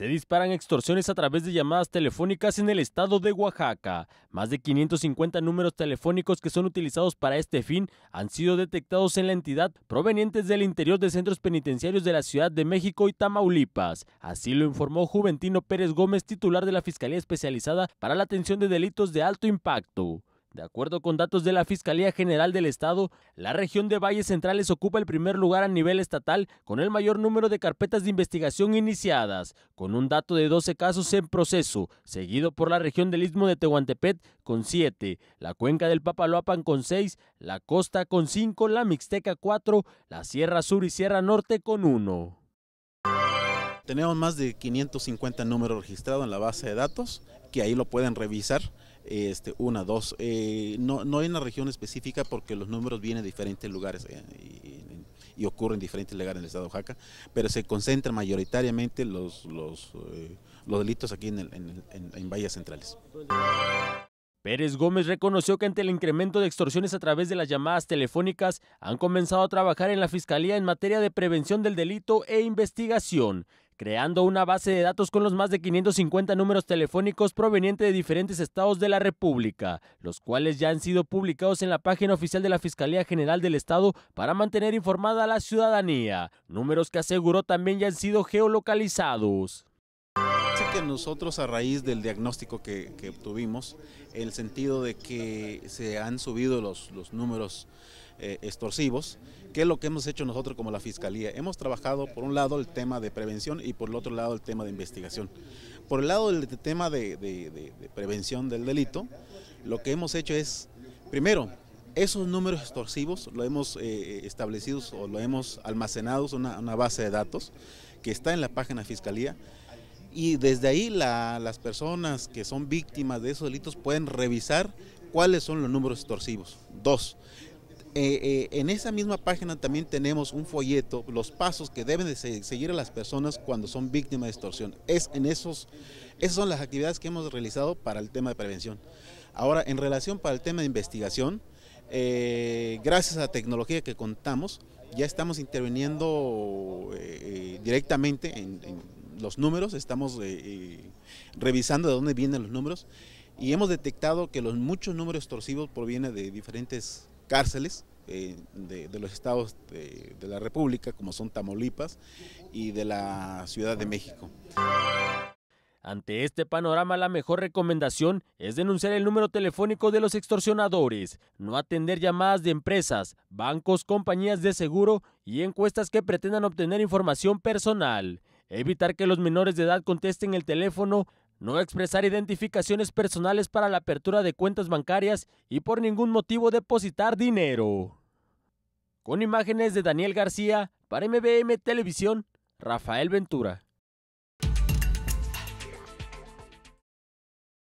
Se disparan extorsiones a través de llamadas telefónicas en el estado de Oaxaca. Más de 550 números telefónicos que son utilizados para este fin han sido detectados en la entidad provenientes del interior de centros penitenciarios de la Ciudad de México y Tamaulipas. Así lo informó Juventino Pérez Gómez, titular de la Fiscalía Especializada para la Atención de Delitos de Alto Impacto. De acuerdo con datos de la Fiscalía General del Estado, la región de Valles Centrales ocupa el primer lugar a nivel estatal con el mayor número de carpetas de investigación iniciadas, con un dato de 12 casos en proceso, seguido por la región del Istmo de Tehuantepec con 7, la cuenca del Papaloapan con 6, la costa con 5, la Mixteca 4, la Sierra Sur y Sierra Norte con 1. Tenemos más de 550 números registrados en la base de datos que ahí lo pueden revisar. Este, una, dos, eh, no, en hay una región específica porque los números vienen de diferentes lugares eh, y, ocurren en diferentes lugares en el estado de Oaxaca, pero se concentran mayoritariamente los, los, eh, los delitos aquí en, en Bahías Centrales. Pérez Gómez reconoció que ante el incremento de extorsiones a través de las llamadas telefónicas han comenzado a trabajar en la Fiscalía en materia de prevención del delito e investigación creando una base de datos con los más de 550 números telefónicos provenientes de diferentes estados de la República, los cuales ya han sido publicados en la página oficial de la Fiscalía General del Estado para mantener informada a la ciudadanía, números que aseguró también ya han sido geolocalizados que nosotros a raíz del diagnóstico que, que obtuvimos, el sentido de que se han subido los, los números eh, extorsivos, que es lo que hemos hecho nosotros como la Fiscalía. Hemos trabajado por un lado el tema de prevención y por el otro lado el tema de investigación. Por el lado del tema de, prevención del delito, lo que hemos hecho es, primero, esos números extorsivos lo hemos eh, eh, establecido o lo hemos almacenado en una, base de datos que está en la página Fiscalía y desde ahí las personas que son víctimas de esos delitos pueden revisar cuáles son los números extorsivos. Dos, eh, eh, en esa misma página también tenemos un folleto, los pasos que deben de seguir a las personas cuando son víctimas de extorsión. Es en esos, esas son las actividades que hemos realizado para el tema de prevención. Ahora, en relación para el tema de investigación, eh, gracias a la tecnología que contamos, ya estamos interviniendo directamente en, en los números, estamos eh, eh, revisando de dónde vienen los números y hemos detectado que los muchos números extorsivos provienen de diferentes cárceles eh, de, los estados de, de, la República, como son Tamaulipas y de la Ciudad de México. Ante este panorama, la mejor recomendación es denunciar el número telefónico de los extorsionadores, no atender llamadas de empresas, bancos, compañías de seguro y encuestas que pretendan obtener información personal evitar que los menores de edad contesten el teléfono, no expresar identificaciones personales para la apertura de cuentas bancarias y por ningún motivo depositar dinero. Con imágenes de Daniel García, para MBM Televisión, Rafael Ventura.